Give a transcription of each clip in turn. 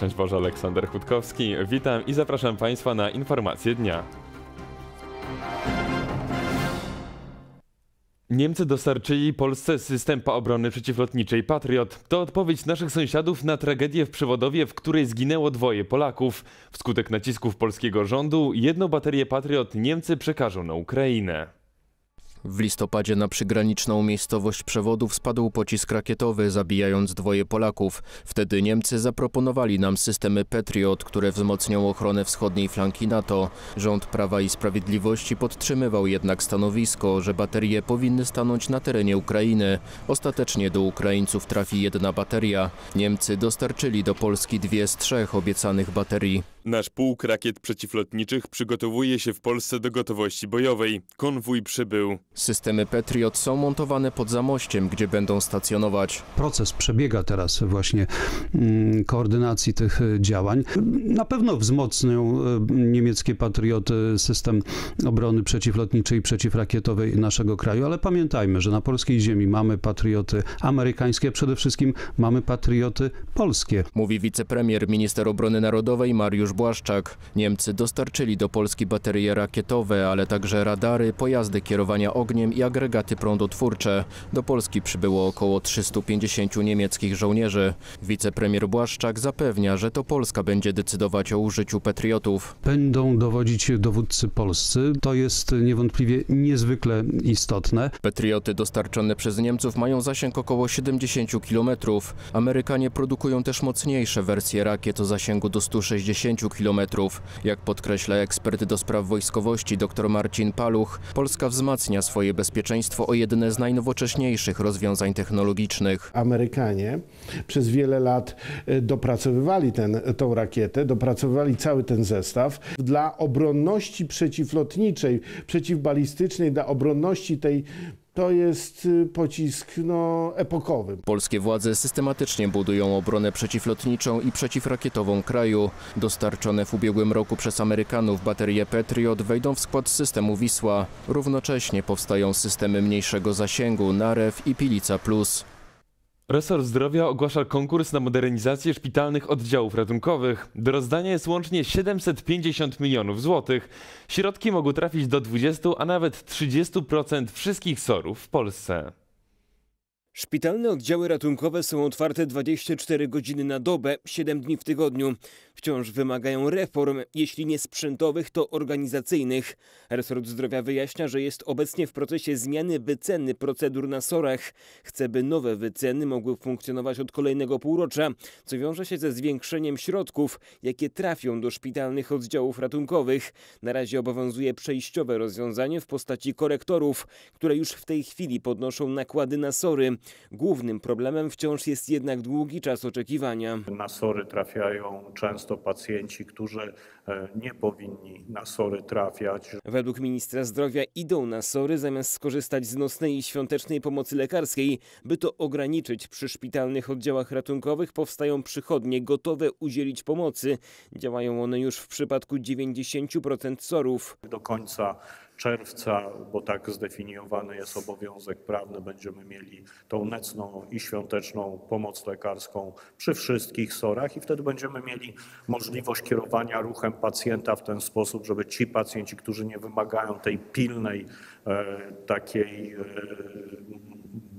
Szczęść Boże, Aleksander Chutkowski. Witam i zapraszam Państwa na informacje dnia. Niemcy dostarczyli Polsce system obrony przeciwlotniczej Patriot. To odpowiedź naszych sąsiadów na tragedię w Przewodowie, w której zginęło dwoje Polaków. Wskutek nacisków polskiego rządu jedną baterię Patriot Niemcy przekażą na Ukrainę. W listopadzie na przygraniczną miejscowość przewodów spadł pocisk rakietowy, zabijając dwoje Polaków. Wtedy Niemcy zaproponowali nam systemy Patriot, które wzmocnią ochronę wschodniej flanki NATO. Rząd Prawa i Sprawiedliwości podtrzymywał jednak stanowisko, że baterie powinny stanąć na terenie Ukrainy. Ostatecznie do Ukraińców trafi jedna bateria. Niemcy dostarczyli do Polski dwie z trzech obiecanych baterii. Nasz pułk rakiet przeciwlotniczych przygotowuje się w Polsce do gotowości bojowej. Konwój przybył. Systemy Patriot są montowane pod Zamościem, gdzie będą stacjonować. Proces przebiega teraz właśnie mm, koordynacji tych e, działań. Na pewno wzmocnią e, niemieckie Patrioty system obrony przeciwlotniczej i przeciwrakietowej naszego kraju, ale pamiętajmy, że na polskiej ziemi mamy Patrioty amerykańskie, przede wszystkim mamy Patrioty polskie. Mówi wicepremier, minister obrony narodowej Mariusz Mariusz Błaszczak. Niemcy dostarczyli do Polski baterie rakietowe, ale także radary, pojazdy kierowania ogniem i agregaty prądotwórcze. Do Polski przybyło około 350 niemieckich żołnierzy. Wicepremier Błaszczak zapewnia, że to Polska będzie decydować o użyciu patriotów. Będą dowodzić dowódcy polscy. To jest niewątpliwie niezwykle istotne. Patrioty dostarczone przez Niemców mają zasięg około 70 kilometrów. Amerykanie produkują też mocniejsze wersje rakiet o zasięgu do 160 jak podkreśla ekspert do spraw wojskowości dr Marcin Paluch, Polska wzmacnia swoje bezpieczeństwo o jedne z najnowocześniejszych rozwiązań technologicznych. Amerykanie przez wiele lat e, dopracowywali ten, rakietę, dopracowywali cały ten zestaw dla obronności przeciwlotniczej, przeciwbalistycznej, dla obronności tej to jest y, pocisk no, epokowy. Polskie władze systematycznie budują obronę przeciwlotniczą i przeciwrakietową kraju. Dostarczone w ubiegłym roku przez Amerykanów baterie Patriot wejdą w skład systemu Wisła. Równocześnie powstają systemy mniejszego zasięgu Narew i Pilica Plus. Resort Zdrowia ogłasza konkurs na modernizację szpitalnych oddziałów ratunkowych. Do rozdania jest łącznie 750 milionów złotych. Środki mogą trafić do 20, a nawet 30% wszystkich SOR-ów w Polsce. Szpitalne oddziały ratunkowe są otwarte 24 godziny na dobę, 7 dni w tygodniu. Wciąż wymagają reform, jeśli nie sprzętowych, to organizacyjnych. Resort Zdrowia wyjaśnia, że jest obecnie w procesie zmiany wyceny procedur na SOR-ach. Chce, by nowe wyceny mogły funkcjonować od kolejnego półrocza, co wiąże się ze zwiększeniem środków, jakie trafią do szpitalnych oddziałów ratunkowych. Na razie obowiązuje przejściowe rozwiązanie w postaci korektorów, które już w tej chwili podnoszą nakłady na SORy. Głównym problemem wciąż jest jednak długi czas oczekiwania. Na sory trafiają często pacjenci, którzy e, nie powinni na sory trafiać. Według ministra zdrowia idą na sory zamiast skorzystać z nocnej i świątecznej pomocy lekarskiej. By to ograniczyć przy szpitalnych oddziałach ratunkowych powstają przychodnie gotowe udzielić pomocy. Działają one już w przypadku 90% sorów. Do końca czerwca, bo tak zdefiniowany jest obowiązek prawny, będziemy mieli tą nocną i świąteczną pomoc lekarską przy wszystkich SOR-ach i wtedy będziemy mieli możliwość kierowania ruchem pacjenta w ten sposób, żeby ci pacjenci, którzy nie wymagają tej pilnej e, takiej e,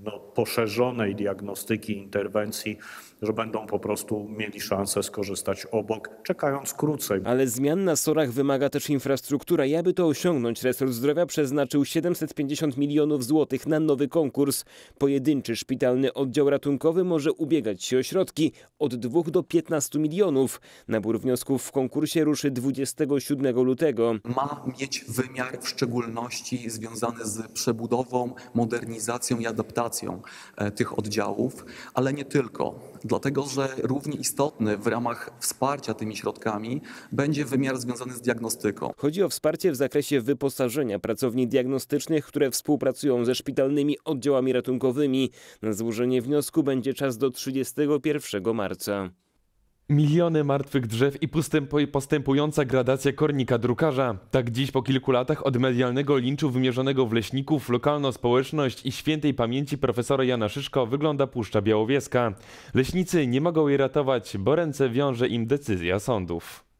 no, poszerzonej diagnostyki interwencji że będą po prostu mieli szansę skorzystać obok, czekając krócej. Ale zmian na SOR-ach wymaga też infrastruktura i aby to osiągnąć, resort zdrowia przeznaczył 750 milionów złotych na nowy konkurs. Pojedynczy szpitalny oddział ratunkowy może ubiegać się o środki od 2 do 15 milionów. Nabór wniosków w konkursie ruszy 27 lutego. Ma mieć wymiar w szczególności związany z przebudową, modernizacją i adaptacją e, tych oddziałów, ale nie tylko dlatego że równie istotny w ramach wsparcia tymi środkami będzie wymiar związany z diagnostyką. Chodzi o wsparcie w zakresie wyposażenia pracowni diagnostycznych, które współpracują ze szpitalnymi oddziałami ratunkowymi. Na złożenie wniosku będzie czas do 31 marca. Miliony martwych drzew i postępująca gradacja kornika drukarza. Tak dziś po kilku latach od medialnego linczu wymierzonego w leśników, lokalną społeczność i świętej pamięci profesora Jana Szyszko wygląda Puszcza Białowieska. Leśnicy nie mogą jej ratować, bo ręce wiąże im decyzja sądów.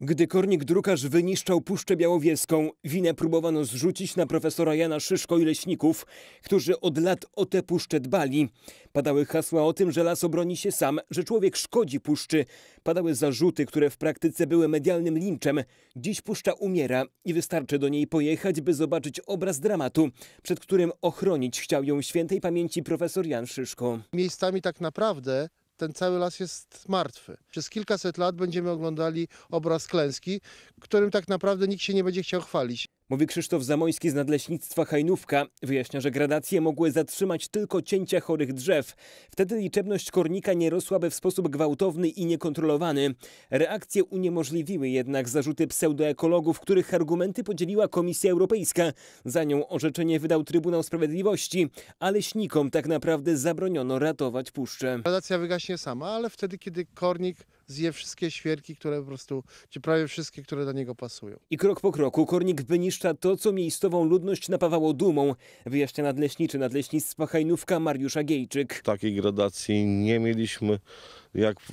Gdy kornik drukarz wyniszczał Puszczę Białowieską, winę próbowano zrzucić na profesora Jana Szyszko i leśników, którzy od lat o tę puszczę dbali. Padały hasła o tym, że las obroni się sam, że człowiek szkodzi puszczy. Padały zarzuty, które w praktyce były medialnym linczem. Dziś puszcza umiera i wystarczy do niej pojechać, by zobaczyć obraz dramatu, przed którym ochronić chciał ją świętej pamięci profesor Jan Szyszko. Miejscami tak naprawdę ten cały las jest martwy. Przez kilkaset lat będziemy oglądali obraz klęski, którym tak naprawdę nikt się nie będzie chciał chwalić. Mówi Krzysztof Zamoński z Nadleśnictwa Hajnówka. Wyjaśnia, że gradacje mogły zatrzymać tylko cięcia chorych drzew. Wtedy liczebność kornika nie rosłaby w sposób gwałtowny i niekontrolowany. Reakcje uniemożliwiły jednak zarzuty pseudoekologów, których argumenty podzieliła Komisja Europejska. Za nią orzeczenie wydał Trybunał Sprawiedliwości, a leśnikom tak naprawdę zabroniono ratować puszczę. Gradacja wygaśnie sama, ale wtedy, kiedy kornik zje wszystkie świerki, które po prostu, czy prawie wszystkie, które do niego pasują. I krok po kroku kornik wyniszcza to, co miejscową ludność napawało dumą, wyjaśnia nadleśniczy nadleśnictwa Hajnówka Mariusz Agejczyk. Takiej gradacji nie mieliśmy jak e,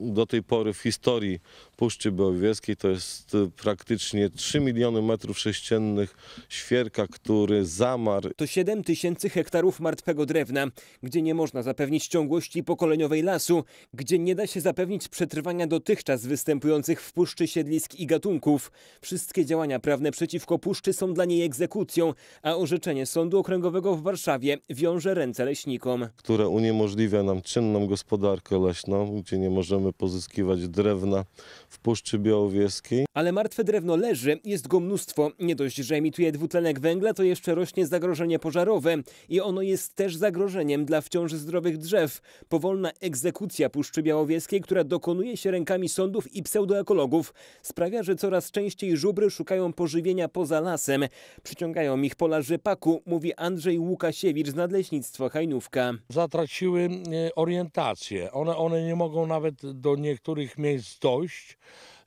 do tej pory w historii Puszczy Białowieskiej. To jest e, praktycznie 3 miliony metrów sześciennych świerka, który zamarł. To 7 tysięcy hektarów martwego drewna, gdzie nie można zapewnić ciągłości pokoleniowej lasu, gdzie nie da się zapewnić zapewnić przetrwania dotychczas występujących w Puszczy siedlisk i gatunków. Wszystkie działania prawne przeciwko puszczy są dla niej egzekucją, a orzeczenie Sądu Okręgowego w Warszawie wiąże ręce leśnikom. Które uniemożliwia nam czynną gospodarkę leśną, gdzie nie możemy pozyskiwać drewna w Puszczy Białowieskiej. Ale martwe drewno leży, jest go mnóstwo. Nie dość, że emituje dwutlenek węgla, to jeszcze rośnie zagrożenie pożarowe i ono jest też zagrożeniem dla wciąż zdrowych drzew. Powolna egzekucja Puszczy Białowieskiej, która dokonuje się rękami sądów i pseudoekologów, sprawia, że coraz częściej żubry szukają pożywienia poza lasem. Przyciągają ich pola rzepaku, mówi Andrzej Łukasiewicz z Nadleśnictwa Hajnówka. Zatraciły e, orientację. One, one nie mogą nawet do niektórych miejsc dojść,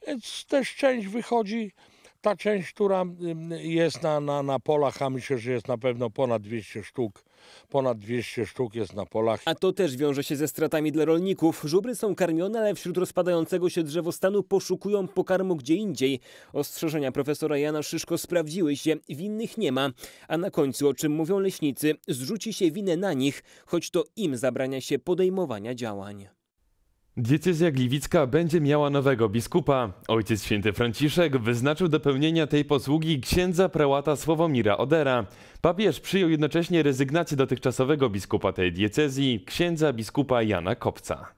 więc też część wychodzi ta część, która e, jest na, na, na polach, a myślę, że jest na pewno ponad 200 sztuk, Ponad 200 sztuk jest na polach. A to też wiąże się ze stratami dla rolników. Żubry są karmione, ale wśród rozpadającego się drzewostanu poszukują pokarmu gdzie indziej. Ostrzeżenia profesora Jana Szyszko sprawdziły się, winnych nie ma. A na końcu, o czym mówią leśnicy, zrzuci się winę na nich, choć to im zabrania się podejmowania działań. Diecezja gliwicka będzie miała nowego biskupa. Ojciec święty Franciszek wyznaczył do pełnienia tej posługi księdza prałata Sławomira Odera. Papież przyjął jednocześnie rezygnację dotychczasowego biskupa tej diecezji, księdza biskupa Jana Kopca.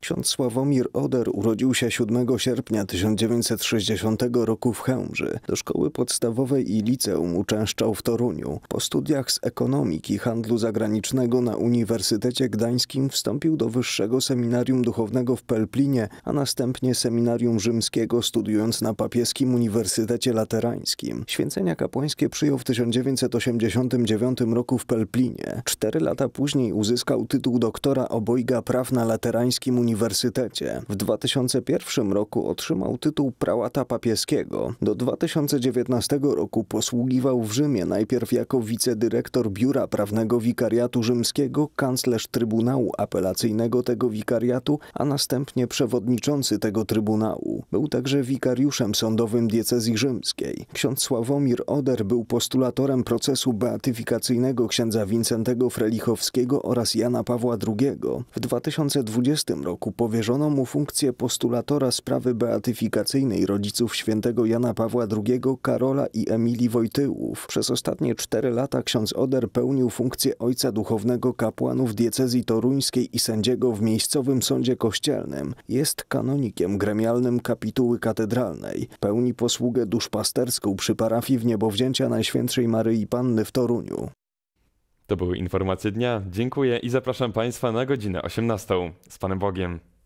Ksiądz Sławomir Oder urodził się 7 sierpnia 1960 roku w Chełmży. Do szkoły podstawowej i liceum uczęszczał w Toruniu. Po studiach z ekonomiki i handlu zagranicznego na Uniwersytecie Gdańskim wstąpił do Wyższego Seminarium Duchownego w Pelplinie, a następnie Seminarium Rzymskiego studiując na Papieskim Uniwersytecie Laterańskim. Święcenia kapłańskie przyjął w 1989 roku w Pelplinie. Cztery lata później uzyskał tytuł doktora obojga praw na Laterańskim Uniwersytecie uniwersytecie. W 2001 roku otrzymał tytuł prałata papieskiego. Do 2019 roku posługiwał w Rzymie najpierw jako wicedyrektor Biura Prawnego Wikariatu Rzymskiego, kanclerz Trybunału Apelacyjnego tego wikariatu, a następnie przewodniczący tego Trybunału. Był także wikariuszem sądowym diecezji rzymskiej. Ksiądz Sławomir Oder był postulatorem procesu beatyfikacyjnego księdza Wincentego Frelichowskiego oraz Jana Pawła II. W 2020 roku roku powierzono mu funkcję postulatora sprawy beatyfikacyjnej rodziców świętego Jana Pawła II, Karola i Emilii Wojtyłów. Przez ostatnie cztery lata ksiądz Oder pełnił funkcję ojca duchownego kapłanów diecezji toruńskiej i sędziego w miejscowym sądzie kościelnym. Jest kanonikiem gremialnym kapituły katedralnej. Pełni posługę duszpasterską przy parafii w niebowzięcia Najświętszej Maryi Panny w Toruniu. To były informacje dnia. Dziękuję i zapraszam Państwa na godzinę 18. Z Panem Bogiem.